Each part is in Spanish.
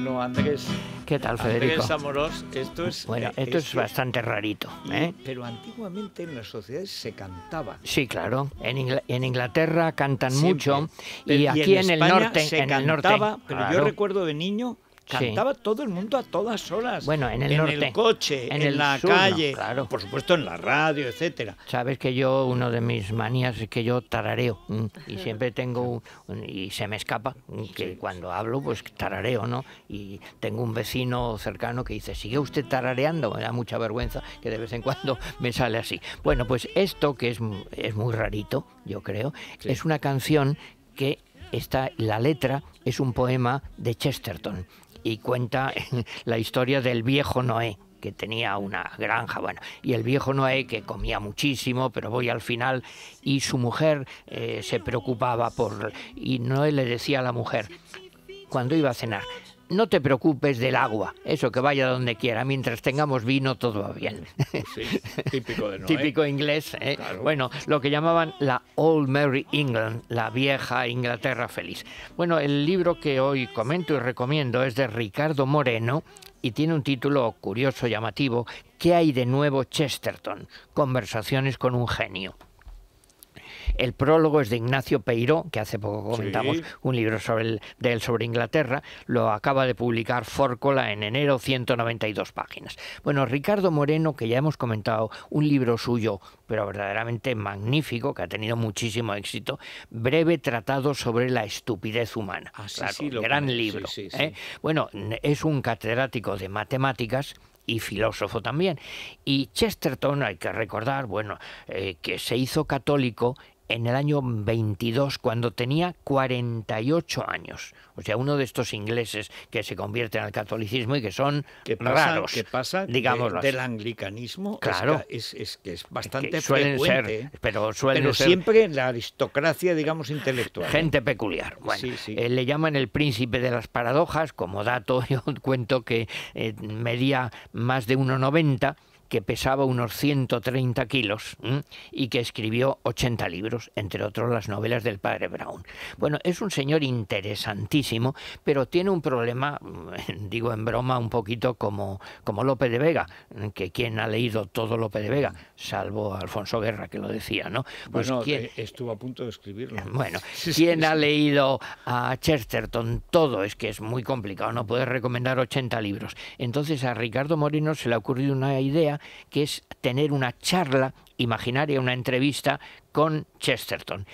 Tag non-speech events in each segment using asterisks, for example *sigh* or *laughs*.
no Andrés. ¿Qué tal, Federico? Bueno, esto, es eh, bastante rarito. ¿eh? pero antiguamente en las sociedades se cantaba. Sí, claro. En, Inglaterra cantan mucho y, aquí en, el norte... Se cantaba, pero yo recuerdo de niño Cantaba todo el mundo a todas horas. Bueno, en el coche, en, la calle, claro. por supuesto en la radio, etcétera. Sabes que yo, uno de mis manías es que yo tarareo. Mm, y *laughs* siempre tengo, y se me escapa, mm, que cuando hablo, pues tarareo, ¿no? Y tengo un vecino cercano que dice, ¿sigue usted tarareando? Me da mucha vergüenza que de vez en cuando *laughs* me sale así. Bueno, pues esto, que es, es muy rarito, yo creo, es una canción que está, la letra es un poema de Chesterton y cuenta *laughs* la historia del viejo Noé que tenía una granja, bueno, y el viejo Noé que comía muchísimo, pero voy al final, y su mujer eh, se preocupaba por, y Noé le decía a la mujer, cuando iba a cenar, no te preocupes del agua, eso que vaya donde quiera, mientras tengamos vino todo va bien. Sí, típico de *laughs* Típico inglés. ¿eh? Bueno, lo que llamaban la Old Mary England, la vieja Inglaterra feliz. Bueno, el libro que hoy comento y recomiendo es de Ricardo Moreno y tiene un título curioso, llamativo, ¿Qué hay de nuevo Chesterton? Conversaciones con un genio. El prólogo es de Ignacio Peiró, que hace poco comentamos un libro sobre de él sobre Inglaterra. Lo acaba de publicar Fórcola en enero, 192 páginas. Bueno, Ricardo Moreno, que ya hemos comentado, un libro suyo, pero verdaderamente magnífico, que ha tenido muchísimo éxito, breve tratado sobre la estupidez humana. gran libro. Bueno, es un catedrático de matemáticas y filósofo también. Y Chesterton, hay que recordar, bueno, eh, que se hizo católico en el año 22, cuando tenía 48 años. O sea, uno de estos ingleses que se convierten al catolicismo y que son raros. ¿Qué pasa del anglicanismo? Claro. Es, que es bastante Ser, ¿eh? pero siempre en la aristocracia, digamos, intelectual. Gente peculiar. Bueno, eh, le llaman el príncipe de las paradojas. Como dato, *laughs* yo cuento que eh, medía más de 1,90 que pesaba unos 130 kilos y que escribió 80 libros, entre otros las novelas del padre Brown. Bueno, es un señor interesantísimo, pero tiene un problema, *laughs* digo en broma, un poquito como, como Lope de Vega, que quien ha leído todo Lope de Vega, salvo Alfonso Guerra que lo decía, ¿no? Pues bueno, eh, estuvo a punto de escribirlo. *laughs* Bueno, quien ha leído a Chesterton todo, es que es muy complicado, no puede recomendar 80 libros. Entonces a Ricardo morino se le ha ocurrido una idea que es tener una charla imaginaria, una entrevista con Chesterton,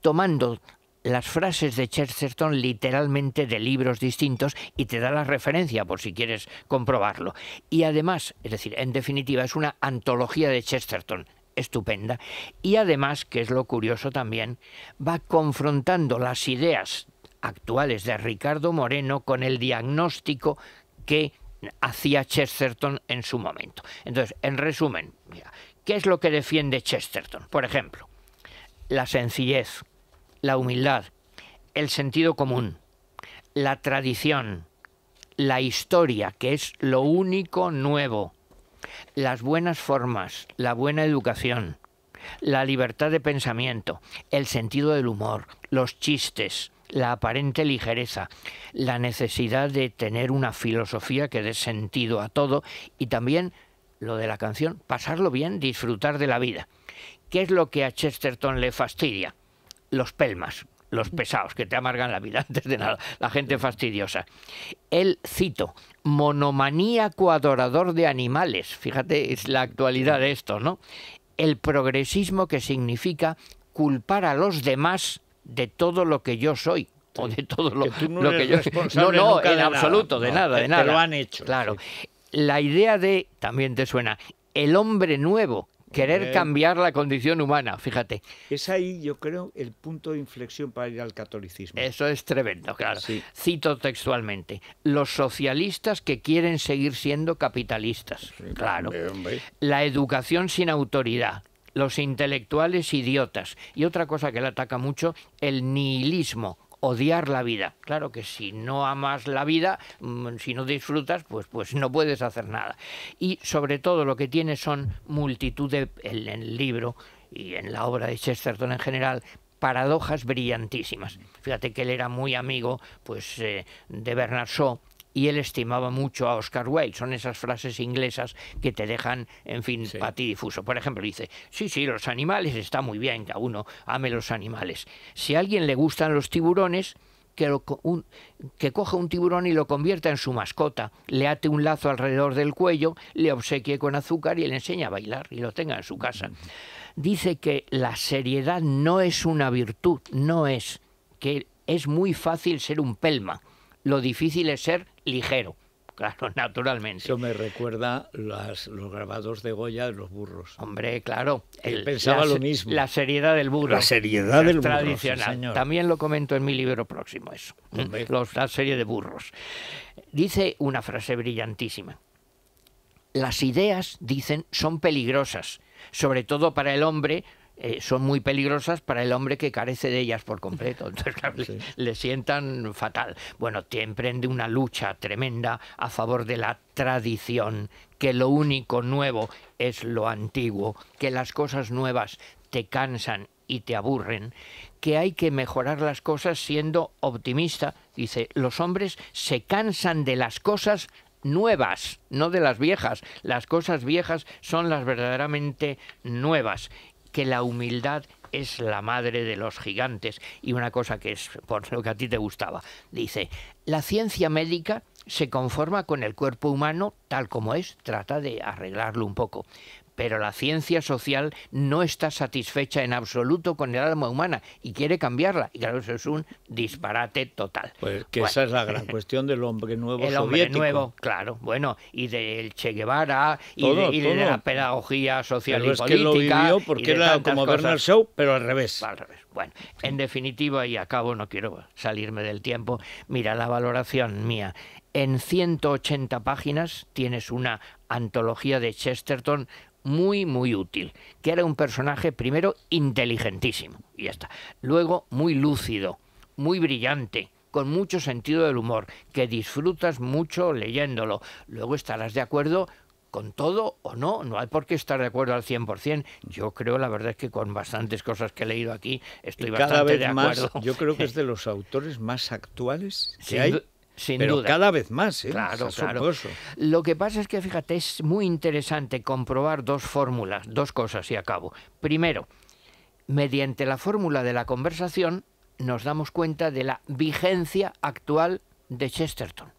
tomando las frases de Chesterton literalmente de libros distintos y te da la referencia por si quieres comprobarlo. Y además, es decir, en definitiva es una antología de Chesterton estupenda y además, que es lo curioso también, va confrontando las ideas actuales de Ricardo Moreno con el diagnóstico que hacía Chesterton en su momento. Entonces, en resumen, ¿qué es lo que defiende Chesterton? Por ejemplo, la sencillez, la humildad, el sentido común, la tradición, la historia, que es lo único nuevo, las buenas formas, la buena educación, la libertad de pensamiento, el sentido del humor, los chistes, la aparente ligereza, la necesidad de tener una filosofía que dé sentido a todo y también lo de la canción, pasarlo bien, disfrutar de la vida. ¿Qué es lo que a Chesterton le fastidia? Los pelmas, los pesados que te amargan la vida *laughs* antes de nada, la gente fastidiosa. Él, cito, monomaníaco adorador de animales, fíjate, es la actualidad de esto, ¿no? El progresismo que significa culpar a los demás de todo lo que yo soy o de todo lo que, yo soy... no no en absoluto de nada de nada lo han hecho claro la idea de también te suena el hombre nuevo querer cambiar la condición humana fíjate es ahí yo creo el punto de inflexión para ir al catolicismo eso es tremendo claro cito textualmente los socialistas que quieren seguir siendo capitalistas claro la educación sin autoridad los intelectuales idiotas. Y otra cosa que le ataca mucho, el nihilismo, odiar la vida. Claro que si no amas la vida, mm, si no disfrutas, pues, pues no puedes hacer nada. Y sobre todo lo que tiene son multitud de, en el libro y en la obra de Chesterton en general, paradojas brillantísimas. Fíjate que él era muy amigo pues, eh, de Bernard Shaw, y él estimaba mucho a Oscar Wilde. Son esas frases inglesas que te dejan, en fin, a ti difuso. Por ejemplo, dice, sí, sí, los animales, está muy bien que a uno ame los animales. Si a alguien le gustan los tiburones, que, que, coja un tiburón y lo convierta en su mascota, le ate un lazo alrededor del cuello, le obsequie con azúcar y le enseña a bailar y lo tenga en su casa. Dice que la seriedad no es una virtud, no es, que es muy fácil ser un pelma lo difícil es ser ligero. Claro, *laughs* naturalmente. Eso me recuerda los grabados de Goya de los burros. Hombre, claro. Él pensaba lo mismo. La seriedad del burro. La seriedad del burro. Tradicional. También lo comento en mi libro próximo, eso. *laughs* la serie de burros. Dice una frase brillantísima. Las ideas, dicen, son peligrosas, sobre todo para el hombre eh, son muy peligrosas para el hombre que carece de ellas por completo. Entonces, le, le, sientan fatal. Bueno, te emprende una lucha tremenda a favor de la tradición, que lo único nuevo es lo antiguo, que las cosas nuevas te cansan y te aburren, que hay que mejorar las cosas siendo optimista. Dice, los hombres se cansan de las cosas nuevas, no de las viejas. Las cosas viejas son las verdaderamente nuevas que la humildad es la madre de los gigantes. Y una cosa que es por lo que a ti te gustaba. Dice, la ciencia médica se conforma con el cuerpo humano tal como es, trata de arreglarlo un poco pero la ciencia social no está satisfecha en absoluto con el alma humana y quiere cambiarla. Y claro, eso es un disparate total. Pues que esa es la *laughs* gran cuestión del hombre nuevo El hombre nuevo, claro. Bueno, y del Che Guevara, y, de, la pedagogía social pero y es Que lo vivió porque era como Bernard Shaw, pero al revés. Al revés. Bueno, en definitiva, y acabo, no quiero salirme del tiempo, mira la valoración mía. En 180 páginas tienes una antología de Chesterton muy, muy útil, que era un personaje primero inteligentísimo, y ya está. Luego muy lúcido, muy brillante, con mucho sentido del humor, que disfrutas mucho leyéndolo. Luego estarás de acuerdo con todo o no, no hay por qué estar de acuerdo al 100%. Yo creo, la verdad es que con bastantes cosas que he leído aquí estoy bastante de acuerdo. Más, yo creo que es *laughs* de los autores más actuales que hay sin pero duda. cada vez más, ¿eh? Claro, claro. Lo que pasa es que, fíjate, es muy interesante comprobar dos fórmulas, dos cosas y acabo. Primero, mediante la fórmula de la conversación nos damos cuenta de la vigencia actual de Chesterton.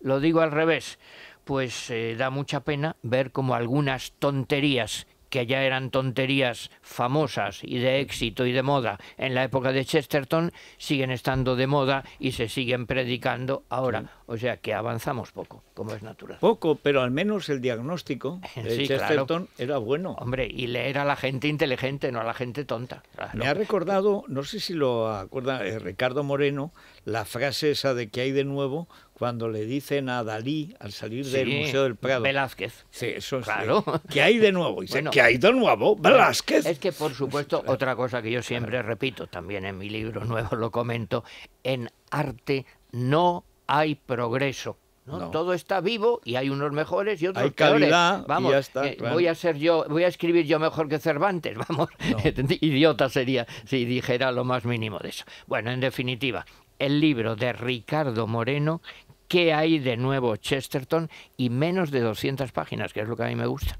Lo digo al revés, pues eh, da mucha pena ver cómo algunas tonterías que ya eran tonterías famosas y de éxito y de moda en la época de Chesterton, siguen estando de moda y se siguen predicando ahora. O sea que avanzamos poco, como es natural. Poco, pero al menos el diagnóstico *laughs* de Chesterton era bueno. Hombre, y leer a la gente inteligente, no a la gente tonta. Me ha recordado, no sé si lo acuerda eh, Ricardo Moreno, la frase esa de que hay de nuevo cuando le dicen a Dalí al salir del Museo del Prado. Velázquez. Sí, eso es. Claro. hay de nuevo? y ¿qué hay de nuevo? Velázquez. Es que, por supuesto, pues, otra cosa que yo siempre repito, también en mi libro nuevo lo comento, en arte no hay progreso. ¿no? Todo está vivo y hay unos mejores y otros hay calidad, Vamos, y ya eh, voy a ser yo, voy a escribir yo mejor que Cervantes, *laughs* vamos. *laughs* Idiota sería si dijera lo más mínimo de eso. Bueno, en definitiva, el libro de Ricardo Moreno qué hay de nuevo Chesterton y menos de 200 páginas, que es lo que a mí me gusta.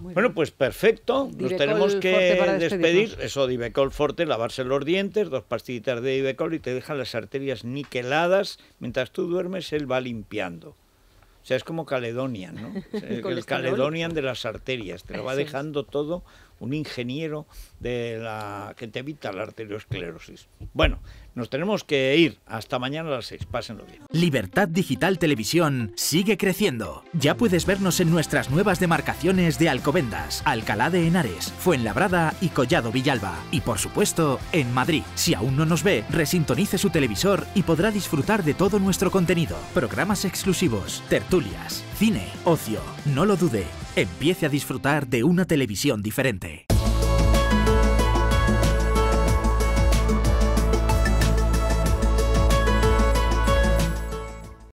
Bueno, pues perfecto. Nos tenemos que despedir. Eso, Ibecol Forte, lavarse los dientes, dos pastillitas de Ibecol y te dejan las arterias niqueladas. Mientras tú duermes, él va limpiando. O sea, es como Caledonian, ¿no? *laughs* el Caledonian de las arterias. Te lo va dejando todo un ingeniero de la que te evita la arteriosclerosis. Bueno, nos tenemos que ir. Hasta mañana a las 6. Pásenlo bien. Libertad Digital Televisión sigue creciendo. Ya puedes vernos en nuestras nuevas demarcaciones de Alcobendas, Alcalá de Henares, Fuenlabrada y Collado Villalba. Y por supuesto, en Madrid. Si aún no nos ve, resintonice su televisor y podrá disfrutar de todo nuestro contenido. Programas exclusivos, tertulias, cine, ocio. No lo dude. Empiece a disfrutar de una televisión diferente.